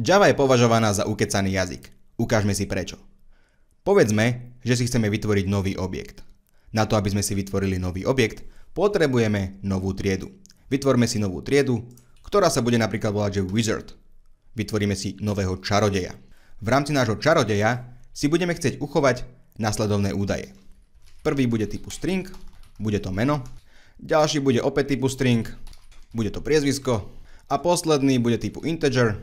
Java je považovaná za ukecaný jazyk. Ukážme si prečo. Povedzme, že si chceme vytvoriť nový objekt. Na to, aby sme si vytvorili nový objekt, potrebujeme novú triedu. Vytvorme si novú triedu, ktorá sa bude napríklad volať, že wizard. Vytvoríme si nového čarodeja. V rámci nášho čarodeja si budeme chcieť uchovať následovné údaje. Prvý bude typu string, bude to meno, ďalší bude opäť typu string, bude to priezvisko a posledný bude typu integer,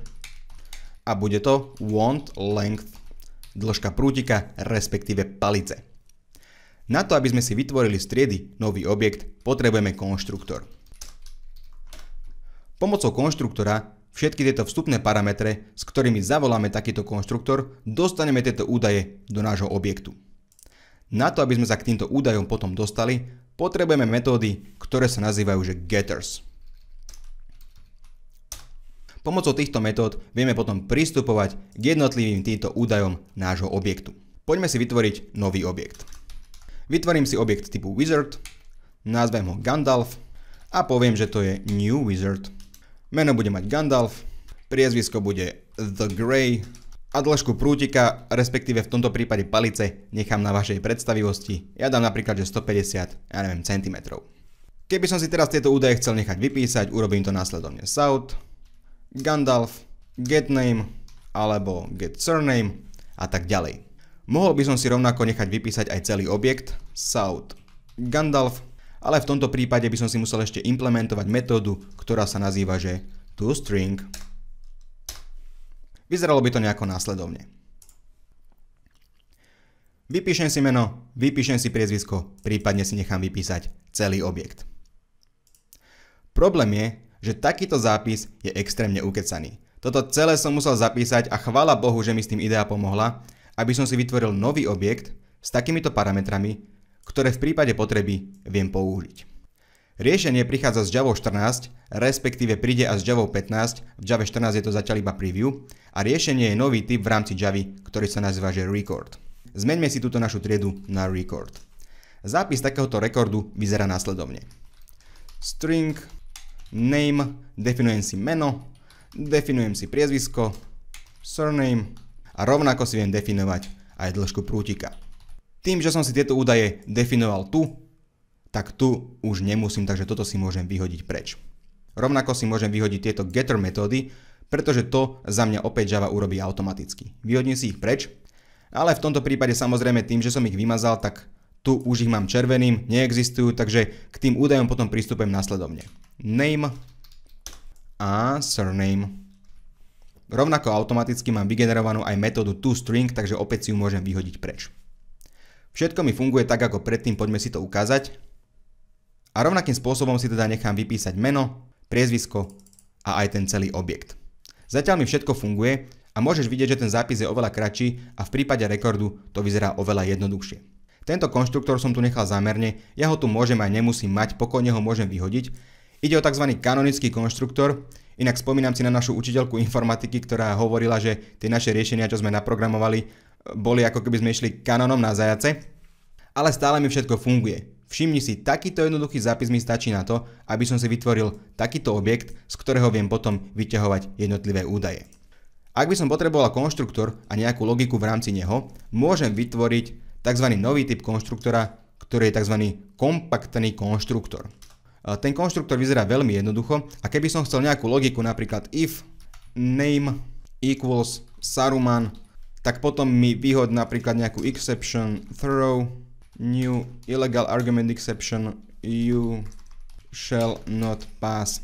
a bude to want length, dĺžka prútika, respektíve palice. Na to, aby sme si vytvorili z triedy nový objekt, potrebujeme konštruktor. Pomocou konštruktora všetky tieto vstupné parametre, s ktorými zavoláme takýto konštruktor, dostaneme tieto údaje do nášho objektu. Na to, aby sme sa k týmto údajom potom dostali, potrebujeme metódy, ktoré sa nazývajú že getters. Pomocou týchto metód vieme potom pristupovať k jednotlivým týmto údajom nášho objektu. Poďme si vytvoriť nový objekt. Vytvorím si objekt typu Wizard, nazvem ho Gandalf a poviem, že to je New Wizard. Meno bude mať Gandalf, priezvisko bude The Grey a dĺžku prútika, respektíve v tomto prípade palice, nechám na vašej predstavivosti. Ja dám napríklad, že 150, ja neviem, centimetrov. Keby som si teraz tieto údaje chcel nechať vypísať, urobím to následovne South, Gandalf, get alebo get surname a tak ďalej. Mohol by som si rovnako nechať vypísať aj celý objekt south Gandalf, ale v tomto prípade by som si musel ešte implementovať metódu, ktorá sa nazýva že toString. Vyzeralo by to nejako následovne. Vypíšem si meno, vypíšem si priezvisko, prípadne si nechám vypísať celý objekt. Problém je, že takýto zápis je extrémne ukecaný. Toto celé som musel zapísať a chvála Bohu, že mi s tým idea pomohla, aby som si vytvoril nový objekt s takýmito parametrami, ktoré v prípade potreby viem použiť. Riešenie prichádza z Java 14, respektíve príde až z Java 15, v Java 14 je to zatiaľ iba preview, a riešenie je nový typ v rámci Java, ktorý sa nazýva že record. Zmeňme si túto našu triedu na record. Zápis takéhoto rekordu vyzerá následovne. String name, definujem si meno, definujem si priezvisko, surname a rovnako si viem definovať aj dĺžku prútika. Tým, že som si tieto údaje definoval tu, tak tu už nemusím, takže toto si môžem vyhodiť preč. Rovnako si môžem vyhodiť tieto getter metódy, pretože to za mňa opäť Java urobí automaticky. Vyhodím si ich preč, ale v tomto prípade samozrejme tým, že som ich vymazal, tak tu už ich mám červeným, neexistujú, takže k tým údajom potom pristupujem následovne name a surname. Rovnako automaticky mám vygenerovanú aj metódu toString, takže opäť si ju môžem vyhodiť preč. Všetko mi funguje tak ako predtým, poďme si to ukázať. A rovnakým spôsobom si teda nechám vypísať meno, priezvisko a aj ten celý objekt. Zatiaľ mi všetko funguje a môžeš vidieť, že ten zápis je oveľa kratší a v prípade rekordu to vyzerá oveľa jednoduchšie. Tento konštruktor som tu nechal zámerne, ja ho tu môžem aj nemusím mať, pokojne ho môžem vyhodiť, Ide o tzv. kanonický konštruktor, inak spomínam si na našu učiteľku informatiky, ktorá hovorila, že tie naše riešenia, čo sme naprogramovali, boli ako keby sme išli kanonom na zajace, ale stále mi všetko funguje. Všimni si, takýto jednoduchý zápis mi stačí na to, aby som si vytvoril takýto objekt, z ktorého viem potom vyťahovať jednotlivé údaje. Ak by som potreboval konštruktor a nejakú logiku v rámci neho, môžem vytvoriť tzv. nový typ konštruktora, ktorý je tzv. kompaktný konštruktor. Eh, ten konštruktor vyzerá veľmi jednoducho a keby som chcel nejakú logiku, napríklad if name equals Saruman, tak potom mi vyhod napríklad nejakú exception throw new illegal argument exception you shall not pass.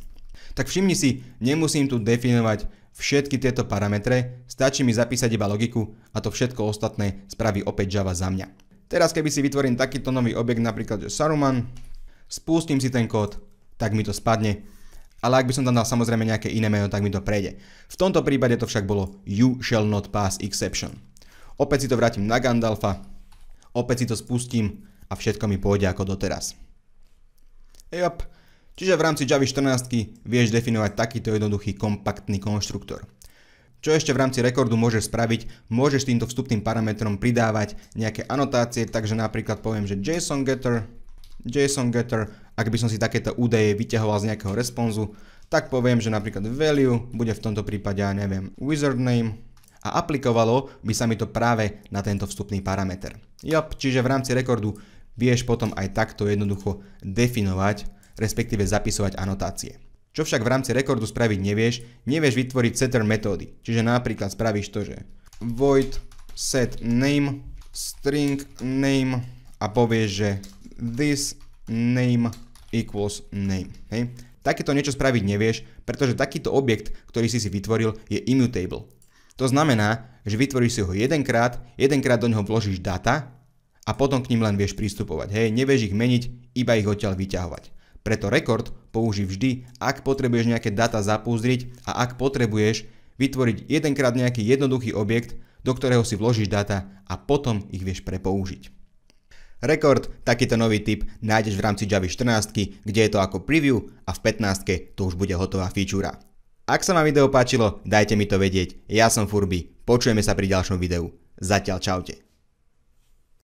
Tak všimni si, nemusím tu definovať všetky tieto parametre, stačí mi zapísať iba logiku a to všetko ostatné spraví opäť Java za mňa. Teraz keby si vytvorím takýto nový objekt, napríklad Saruman, spustím si ten kód, tak mi to spadne. Ale ak by som tam dal samozrejme nejaké iné meno, tak mi to prejde. V tomto prípade to však bolo you shall not pass exception. Opäť si to vrátim na Gandalfa, opäť si to spustím a všetko mi pôjde ako doteraz. Jop. Čiže v rámci Java 14 vieš definovať takýto jednoduchý kompaktný konštruktor. Čo ešte v rámci rekordu môžeš spraviť, môžeš týmto vstupným parametrom pridávať nejaké anotácie, takže napríklad poviem, že JSON getter JSON getter, ak by som si takéto údaje vyťahoval z nejakého responzu, tak poviem, že napríklad value bude v tomto prípade, ja neviem, wizard name a aplikovalo by sa mi to práve na tento vstupný parameter. Jop, čiže v rámci rekordu vieš potom aj takto jednoducho definovať, respektíve zapisovať anotácie. Čo však v rámci rekordu spraviť nevieš, nevieš vytvoriť setter metódy. Čiže napríklad spravíš to, že void set name, string name a povieš, že this name equals name. Hej. Takéto niečo spraviť nevieš, pretože takýto objekt, ktorý si si vytvoril, je immutable. To znamená, že vytvoríš si ho jedenkrát, jedenkrát do neho vložíš data a potom k ním len vieš prístupovať. Hej, nevieš ich meniť, iba ich odtiaľ vyťahovať. Preto rekord použij vždy, ak potrebuješ nejaké data zapúzdriť a ak potrebuješ vytvoriť jedenkrát nejaký jednoduchý objekt, do ktorého si vložíš data a potom ich vieš prepoužiť. Rekord, takýto nový typ nájdeš v rámci Javy 14, kde je to ako preview a v 15 to už bude hotová feature. Ak sa vám video páčilo, dajte mi to vedieť. Ja som Furby, počujeme sa pri ďalšom videu. Zatiaľ čaute.